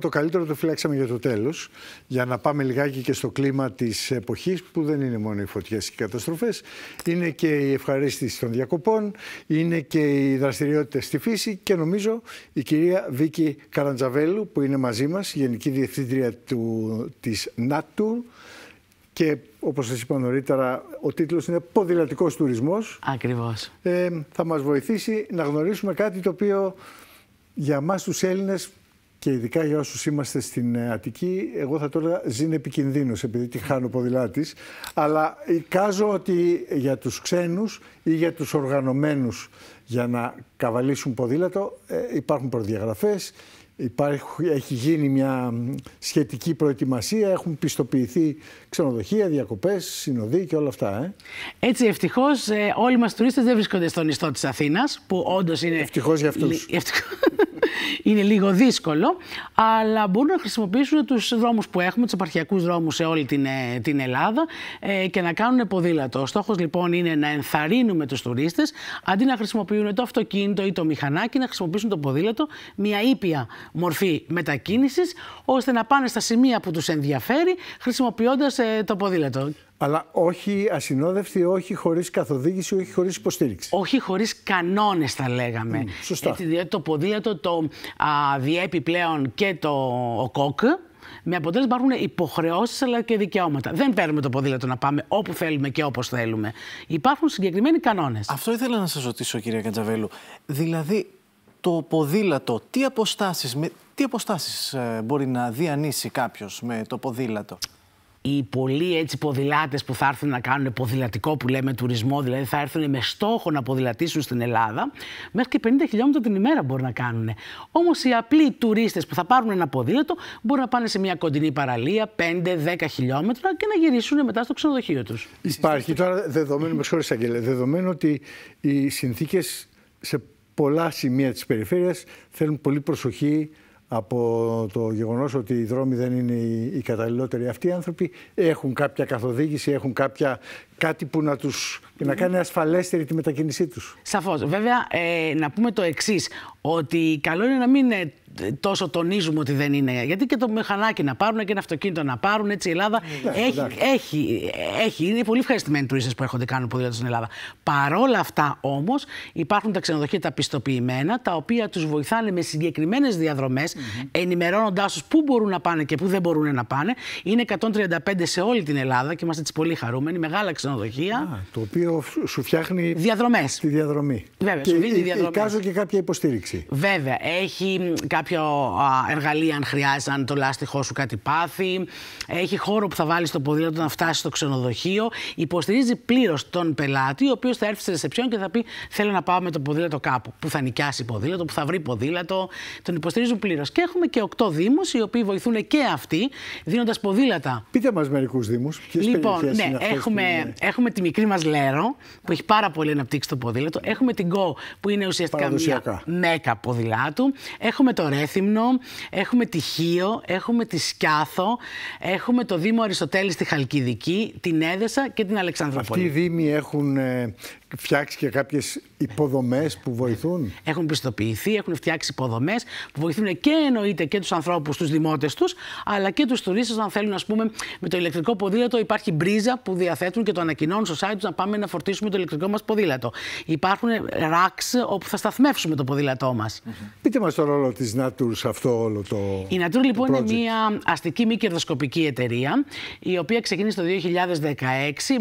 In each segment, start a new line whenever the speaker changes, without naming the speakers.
Το καλύτερο το φυλάξαμε για το τέλος, για να πάμε λιγάκι και στο κλίμα της εποχής, που δεν είναι μόνο οι φωτιές και οι καταστροφές, είναι και η ευχαρίστηση των διακοπών, είναι και οι δραστηριότητες στη φύση και νομίζω η κυρία Βίκη Καραντζαβέλου, που είναι μαζί μας, Γενική Διευθύντρια τη ΝΑΤΟΥ. Και όπως σας είπα νωρίτερα, ο τίτλος είναι Ποδηλατικός τουρισμός. Ακριβώς. Ε, θα μας βοηθήσει να γνωρίσουμε κάτι το οποίο για εμά τους Έλληνες και ειδικά για όσους είμαστε στην ε, Αττική, εγώ θα το έλεγα ζήν επικίνδυνο, επειδή τη χάνω ποδηλάτη. Αλλά εικάζω ότι για τους ξένους ή για τους οργανωμένους για να καβαλήσουν ποδήλατο ε, υπάρχουν προδιαγραφές. έχει γίνει μια σχετική προετοιμασία, έχουν πιστοποιηθεί ξενοδοχεία, διακοπές, συνοδοί και όλα αυτά. Ε.
Έτσι ευτυχώς όλοι μας τουρίστες δεν βρίσκονται στον ιστό της Αθήνας, που όντως είναι... Ευτυχώς για αυτούς είναι λίγο δύσκολο, αλλά μπορούν να χρησιμοποιήσουν τους δρόμους που έχουμε, τους επαρχιακούς δρόμους σε όλη την, ε, την Ελλάδα ε, και να κάνουν ποδήλατο. Ο στόχος λοιπόν είναι να ενθαρρύνουμε τους τουρίστες αντί να χρησιμοποιούν το αυτοκίνητο ή το μηχανάκι, να χρησιμοποιήσουν το ποδήλατο, μια ήπια μορφή μετακίνησης, ώστε να πάνε στα σημεία που τους ενδιαφέρει χρησιμοποιώντας ε, το ποδήλατο.
Αλλά όχι ασυνόδευτη, όχι χωρίς καθοδήγηση, όχι χωρίς υποστήριξη. Όχι χωρίς κανόνες, θα λέγαμε. Mm, σωστά.
Έτσι, το ποδήλατο το α, διέπει πλέον και το ο κόκ. Με αποτέλεσμα υπάρχουν υποχρεώσεις αλλά και δικαιώματα. Δεν παίρνουμε το ποδήλατο να πάμε όπου θέλουμε και όπως θέλουμε. Υπάρχουν συγκεκριμένοι κανόνες. Αυτό
ήθελα να σας ρωτήσω, κυρία Κατζαβέλου. Δηλαδή, το ποδήλατο, τι αποστάσεις, τι αποστάσεις ε, μπορεί να διανύσει κάποιος με το ποδήλατο οι πολλοί έτσι ποδηλάτες
που θα έρθουν να κάνουν ποδηλατικό που λέμε τουρισμό, δηλαδή θα έρθουν με στόχο να ποδηλατήσουν στην Ελλάδα, μέχρι και 50 χιλιόμετρα την ημέρα μπορούν να κάνουν. Όμως οι απλοί τουρίστες που θα πάρουν ένα ποδήλατο μπορούν να πάνε σε μια κοντινή παραλία, 5-10 χιλιόμετρα και να γυρίσουν μετά στο ξενοδοχείο
τους. Υπάρχει τώρα δεδομένο, με σχόλια Αγγέλε, δεδομένο ότι οι συνθήκες σε πολλά σημεία της περιφέρειας θέλουν πολύ προσοχή από το γεγονός ότι οι δρόμοι δεν είναι οι καταλληλότεροι. Αυτοί οι άνθρωποι έχουν κάποια καθοδήγηση, έχουν κάποια, κάτι που να, τους, να κάνει ασφαλέστερη τη μετακίνησή τους.
Σαφώς. Βέβαια, ε, να πούμε το εξής, ότι καλό είναι να μην ε, τόσο τονίζουμε ότι δεν είναι. Γιατί και το μηχανάκι να πάρουν και ένα αυτοκίνητο να πάρουν. Έτσι η Ελλάδα ναι, έχει, έχει, έχει. Είναι πολύ ευχαριστημένοι τουρίστες που έρχονται κάνουν ποδήλατο στην Ελλάδα. Παρόλα αυτά όμως υπάρχουν τα ξενοδοχεία τα πιστοποιημένα, τα οποία τους βοηθάνε με συγκεκριμένες διαδρομές, mm-hmm. ενημερώνοντάς τους πού μπορούν να πάνε και πού δεν μπορούν να πάνε. Είναι 135 σε όλη την Ελλάδα και είμαστε έτσι πολύ
χαρούμενοι. Μεγάλα ξενοδοχεία. το οποίο σου φτιάχνει. Διαδρομές. Τη διαδρομή. Βέβαια, και σου δίνει ε, ε, διαδρομή. και κάποια υποστήριξη.
Βέβαια, έχει κάποιο εργαλείο αν χρειάζεται, αν το λάστιχό σου κάτι πάθει. Έχει χώρο που θα βάλεις στο ποδήλατο να φτάσει στο ξενοδοχείο. Υποστηρίζει πλήρως τον πελάτη, ο οποίος θα έρθει σε ρεσεψιόν και θα πει: Θέλω να πάω με το ποδήλατο κάπου. Που θα νοικιάσει ποδήλατο, που θα βρει ποδήλατο. Τον υποστηρίζουν πλήρως. Και έχουμε και οκτώ Δήμους, οι οποίοι βοηθούν και αυτοί, δίνοντας ποδήλατα. Πείτε μας μερικούς Δήμους. Λοιπόν, ναι, είναι έχουμε, είναι... έχουμε τη μικρή μας Λέρο, που έχει πάρα πολύ αναπτύξει το ποδήλατο. Έχουμε την Go, που είναι ουσιαστικά μια μέκα ποδηλάτου. Έχουμε το έχουμε τη Χίο, έχουμε τη Σκιάθο, έχουμε το Δήμο Αριστοτέλης στη Χαλκιδική, την Έδεσα και την Αλεξανδρόπολη. Αυτοί
οι Δήμοι έχουν ε, φτιάξει και κάποιες υποδομές
που βοηθούν. Έχουν πιστοποιηθεί, έχουν φτιάξει υποδομές που βοηθούν και εννοείται και τους ανθρώπους, τους δημότες τους, αλλά και τους τουρίστες αν θέλουν, ας πούμε, με το ηλεκτρικό ποδήλατο. Υπάρχει μπρίζα που διαθέτουν και το ανακοινώνουν στο site τους να πάμε να φορτίσουμε το ηλεκτρικό μας ποδήλατο. Υπάρχουν ράξ
όπου θα σταθμεύσουμε το ποδήλατό μας. Πείτε μας το ρόλο της αυτό όλο το. Η Natur λοιπόν είναι μια
αστική μη κερδοσκοπική εταιρεία, η οποία ξεκίνησε το 2016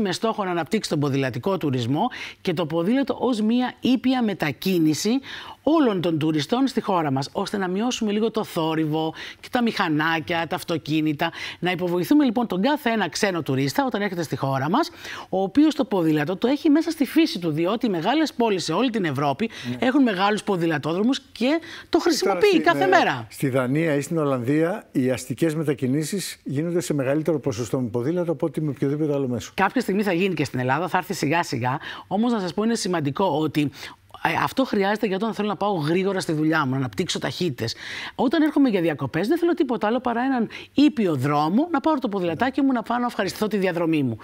με στόχο να αναπτύξει τον ποδηλατικό τουρισμό και το ποδήλατο ως μια ήπια μετακίνηση, όλων των τουριστών στη χώρα μας, ώστε να μειώσουμε λίγο το θόρυβο και τα μηχανάκια, τα αυτοκίνητα. Να υποβοηθούμε λοιπόν τον κάθε ένα ξένο τουρίστα όταν έρχεται στη χώρα μας, ο οποίος το ποδήλατο το έχει μέσα στη φύση του, διότι οι μεγάλες πόλεις σε όλη την Ευρώπη ναι. έχουν μεγάλους ποδήλατόδρομους και το ε, χρησιμοποιεί κάθε ναι, μέρα.
Στη Δανία ή στην Ολλανδία οι αστικές μετακινήσεις γίνονται σε μεγαλύτερο ποσοστό με ποδήλατο από ότι με οποιοδήποτε άλλο μέσο.
Κάποια στιγμή θα γίνει και στην Ελλάδα, θα έρθει σιγά σιγά. Όμως να σας πω είναι σημαντικό ότι ε, αυτό χρειάζεται για όταν θέλω να πάω γρήγορα στη δουλειά μου, να αναπτύξω ταχύτητες. Όταν έρχομαι για διακοπές, δεν θέλω τίποτα άλλο παρά έναν ήπιο δρόμο, να πάρω το ποδηλατάκι μου, να πάω να ευχαριστηθώ τη διαδρομή μου.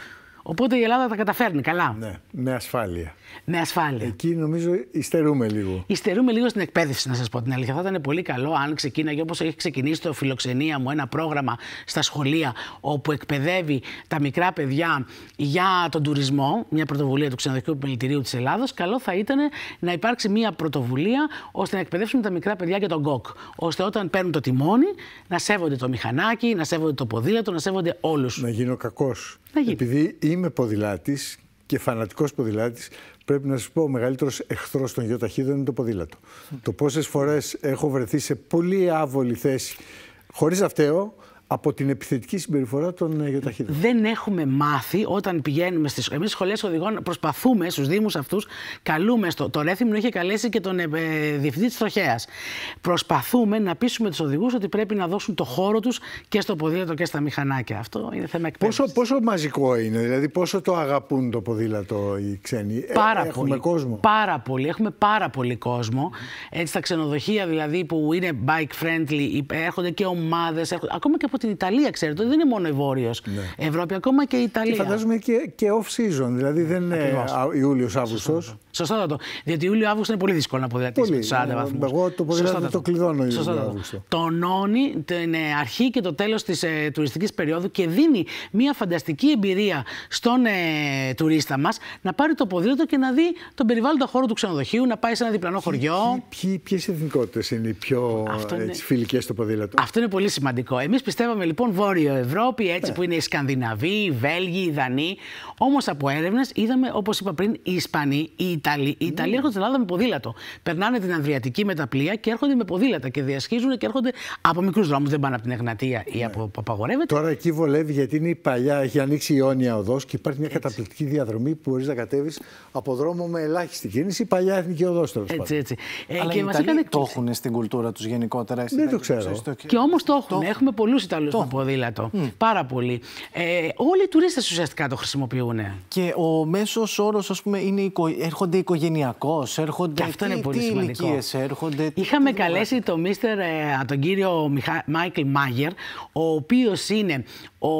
Οπότε η Ελλάδα τα καταφέρνει καλά. Ναι,
με ασφάλεια. Με ασφάλεια. Εκεί νομίζω υστερούμε λίγο.
Υστερούμε λίγο στην εκπαίδευση, να σας πω την αλήθεια. Θα ήταν πολύ καλό αν ξεκίναγε όπως έχει ξεκινήσει το Φιλοξενία μου ένα πρόγραμμα στα σχολεία όπου εκπαιδεύει τα μικρά παιδιά για τον τουρισμό, μια πρωτοβουλία του Ξενοδοχείου Πολιτηρίου της Ελλάδος. Καλό θα ήταν να υπάρξει μια πρωτοβουλία ώστε να εκπαιδεύσουμε τα μικρά παιδιά για τον κοκ. Ώστε όταν παίρνουν το τιμόνι να
σέβονται το μηχανάκι, να σέβονται το ποδήλατο, να σέβονται όλους. Να γίνω κακός. Επειδή είμαι ποδηλάτης και φανατικός ποδηλάτης. Πρέπει να σα πω, ο μεγαλύτερος εχθρός των γεωταχίδων είναι το ποδήλατο. Το πόσες φορές έχω βρεθεί σε πολύ άβολη θέση, χωρίς αυταίο, από την επιθετική συμπεριφορά των ε, ταχύτητα. Δεν έχουμε μάθει όταν
πηγαίνουμε στις Εμείς σχολές οδηγών προσπαθούμε στους Δήμους αυτούς, καλούμε στο. Το Ρέθιμνο είχε καλέσει και τον ε, ε διευθυντή της Τροχέας. Προσπαθούμε να πείσουμε τους οδηγούς ότι πρέπει να δώσουν το χώρο τους και στο ποδήλατο και στα μηχανάκια. Αυτό είναι
θέμα εκπαίδευσης. Πόσο, πόσο μαζικό είναι, δηλαδή πόσο το αγαπούν το ποδήλατο οι ξένοι. Ε, πάρα έχουμε πολύ, κόσμο. Πάρα πολύ. Έχουμε πάρα
πολύ κόσμο. Έτσι, τα ξενοδοχεία δηλαδή που είναι bike friendly, έρχονται και ομάδες, ακόμα και από την Ιταλία, ξέρετε, δεν είναι μόνο η Βόρειος ναι. Ευρώπη, ακόμα και η Ιταλία. Και φαντάζομαι και,
και off-season, δηλαδή δεν είναι
Ιούλιο-Αύγουστο. το, Διότι Ιούλιο-Αύγουστο είναι πολύ
δύσκολο να αποδειατήσει του 40 βαθμούς. Εγώ το πολύ το, κλειδωνω Ιούλιο-Αύγουστο. Τονώνει την ε,
αρχή και το τέλος της ε, τουριστικής περίοδου και δίνει μια φανταστική εμπειρία στον ε, τουρίστα μας να πάρει το ποδήλατο και να δει τον περιβάλλοντα χώρο του ξενοδοχείου, να πάει σε ένα διπλανό
χωριό. Ποιες εθνικότητες είναι οι πιο φιλικές στο ποδήλατο. Αυτό είναι
πολύ σημαντικό. Εμείς πιστεύουμε πιστεύαμε λοιπόν Βόρειο Ευρώπη, έτσι ναι. που είναι οι Σκανδιναβοί, οι Βέλγοι, οι Δανείοι. Όμως από έρευνες είδαμε, όπως είπα πριν, οι Ισπανοί, οι Ιταλοί. Οι Ιταλοί mm. έρχονται στην Ελλάδα με ποδήλατο. Περνάνε την Ανδριατική με τα πλοία και έρχονται με ποδήλατα και διασχίζουν και έρχονται από μικρούς δρόμους. Δεν πάνε από την
Εγνατία ή ναι. από που απαγορεύεται. Τώρα εκεί βολεύει γιατί είναι η παλιά, έχει ανοίξει η αιώνια οδός και υπάρχει μια έτσι. καταπληκτική διαδρομή που μπορείς να κατέβεις από δρόμο με ελάχιστη κίνηση. Η παλιά εθνική οδός τέλος πάντων. Έτσι, τελο ετσι ετσι Ε, και οι έκανε... το έχουν στην κουλτούρα τους γενικότερα. Δεν το ξέρω. Και όμως
το έχουν. Έχουμε πολλούς το ποδήλατο. Πάρα πολύ. Ε, όλοι οι τουρίστες ουσιαστικά το χρησιμοποιούν.
Και ο μέσος όρος, ας πούμε, είναι έρχονται οικογενειακό, έρχονται. Και αυτό είναι πολύ σημαντικό.
έρχονται. Είχαμε καλέσει τον μίστερ, ε, τον κύριο Μάικλ Μάγερ, ο οποίος είναι ο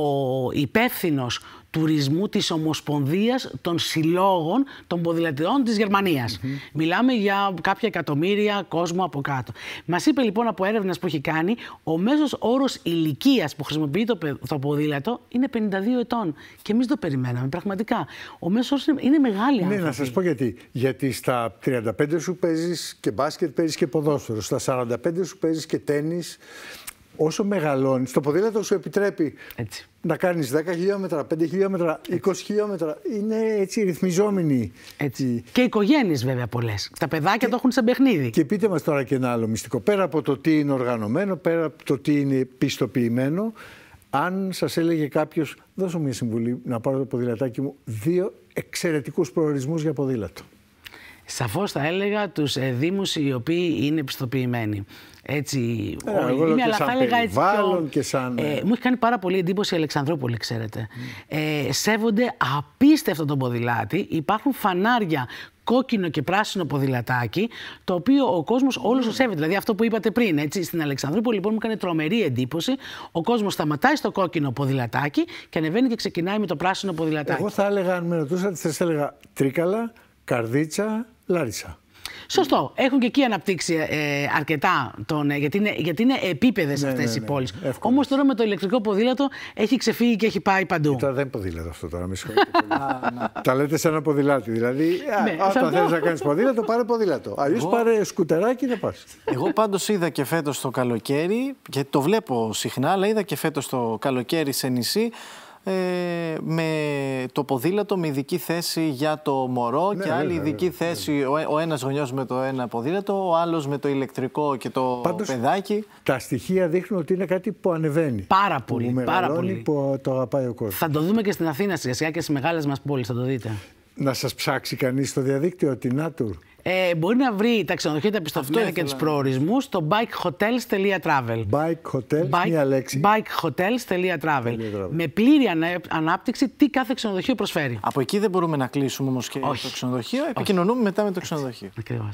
υπεύθυνος τουρισμού της Ομοσπονδίας των Συλλόγων των Ποδηλατηρών της Γερμανίας. Μιλάμε για κάποια εκατομμύρια κόσμο από κάτω. Μας είπε λοιπόν από έρευνας που έχει κάνει, ο μέσος όρος ηλικίας που χρησιμοποιεί το, το ποδήλατο είναι 52 ετών. Και εμείς το περιμέναμε
πραγματικά. Ο μέσος όρος είναι, είναι μεγάλη Ναι, να σας πω γιατί. Γιατί στα 35 σου παίζεις και μπάσκετ, παίζεις και ποδόσφαιρο. Στα 45 σου παίζεις και τέννις όσο μεγαλώνεις, το ποδήλατο σου επιτρέπει έτσι. να κάνεις 10 χιλιόμετρα, 5 χιλιόμετρα, 20 χιλιόμετρα. Είναι έτσι ρυθμιζόμενοι. Έτσι. Και οικογένειες βέβαια πολλές. Τα παιδάκια το έχουν σαν παιχνίδι. Και πείτε μας τώρα και ένα άλλο μυστικό. Πέρα από το τι είναι οργανωμένο, πέρα από το τι είναι πιστοποιημένο, αν σας έλεγε κάποιος, δώσω μια συμβουλή να πάρω το ποδηλατάκι μου, δύο εξαιρετικούς προορισμούς για ποδήλατο
σαφώς θα
έλεγα τους
ε, δήμους οι οποίοι είναι πιστοποιημένοι. Έτσι, ε, εγώ αλλά θα έλεγα έτσι και σαν... Ε, ε, μου έχει κάνει πάρα πολύ εντύπωση η Αλεξανδρούπολη, ξέρετε. Mm. Ε, σέβονται απίστευτο τον ποδηλάτη. Υπάρχουν φανάρια κόκκινο και πράσινο ποδηλατάκι, το οποίο ο κόσμος όλος το σέβεται. Δηλαδή αυτό που είπατε πριν, έτσι, στην Αλεξανδρούπολη, λοιπόν, μου έκανε τρομερή εντύπωση. Ο κόσμος σταματάει στο κόκκινο ποδηλατάκι και ανεβαίνει και ξεκινάει με το πράσινο ποδηλατάκι. Εγώ
θα έλεγα, αν με ρωτούσατε, θα έλεγα τρίκαλα, καρδίτσα, Λάρισα. Σωστό.
Έχουν και εκεί αναπτύξει ε, αρκετά, τον, ε, γιατί είναι, γιατί είναι επίπεδες ναι, αυτές ναι, οι ναι. πόλεις. Όμως τώρα με το ηλεκτρικό ποδήλατο έχει ξεφύγει και έχει πάει παντού. Τώρα δεν είναι ποδήλατο αυτό τώρα, μη
Τα λέτε σαν ένα ποδήλατο. Δηλαδή, αν όταν θέλει να κάνεις ποδήλατο, πάρε ποδήλατο. Αλλιώς Εγώ... πάρε σκουτεράκι να πας. Εγώ πάντως είδα και φέτος το καλοκαίρι, και το βλέπω συχνά, αλλά είδα και φέτος το καλοκαίρι σε νησί ε, με το ποδήλατο με ειδική θέση για το μωρό ναι, και άλλη βέβαια, ειδική θέση. Ο, ο ένας γονιός με το ένα ποδήλατο, ο άλλος με το ηλεκτρικό και το Πάντως, παιδάκι. Τα στοιχεία δείχνουν ότι είναι κάτι που ανεβαίνει. Πάρα πολύ. Που πάρα πολύ. Που το αγαπάει ο κόσμος. Θα το δούμε και στην Αθήνα σιγά σιγά και στις μεγάλες μας πόλεις Θα το δείτε. Να σας ψάξει κανείς στο διαδίκτυο την Νάτουρ ε, μπορεί να βρει
τα ξενοδοχεία, τα επιστοφνέα και τους προορισμούς στο bikehotels.travel. Bikehotels, Bike, μία λέξη. Bikehotels.travel. Με πλήρη ανάπτυξη τι κάθε ξενοδοχείο προσφέρει. Από εκεί δεν μπορούμε να κλείσουμε όμως και Όχι. το ξενοδοχείο.
Επικοινωνούμε μετά με το ξενοδοχείο. Ακριβώς.